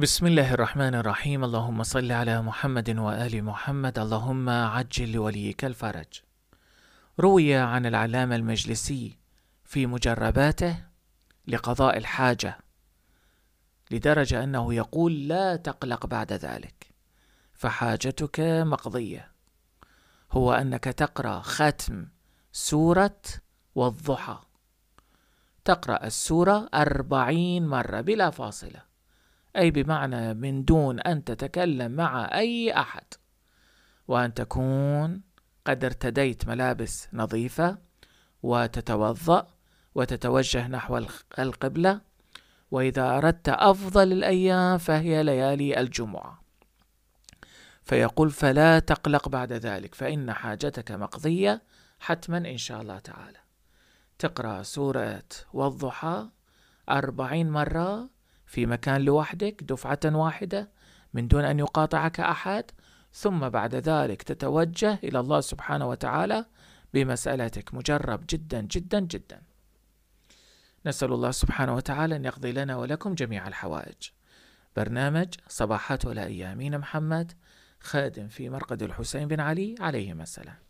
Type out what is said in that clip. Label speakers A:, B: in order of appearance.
A: بسم الله الرحمن الرحيم اللهم صل على محمد وآل محمد اللهم عجل لوليك الفرج روي عن العلامة المجلسي في مجرباته لقضاء الحاجة لدرجة أنه يقول لا تقلق بعد ذلك فحاجتك مقضية هو أنك تقرأ ختم سورة والضحى تقرأ السورة أربعين مرة بلا فاصلة أي بمعنى من دون أن تتكلم مع أي أحد وأن تكون قد ارتديت ملابس نظيفة وتتوضأ وتتوجه نحو القبلة وإذا أردت أفضل الأيام فهي ليالي الجمعة فيقول فلا تقلق بعد ذلك فإن حاجتك مقضية حتما إن شاء الله تعالى تقرأ سورة والضحى أربعين مرة في مكان لوحدك دفعة واحدة من دون أن يقاطعك أحد ثم بعد ذلك تتوجه إلى الله سبحانه وتعالى بمسألتك مجرب جدا جدا جدا نسأل الله سبحانه وتعالى أن يقضي لنا ولكم جميع الحوائج برنامج صباحات ولا أيامين محمد خادم في مرقد الحسين بن علي عليهما السلام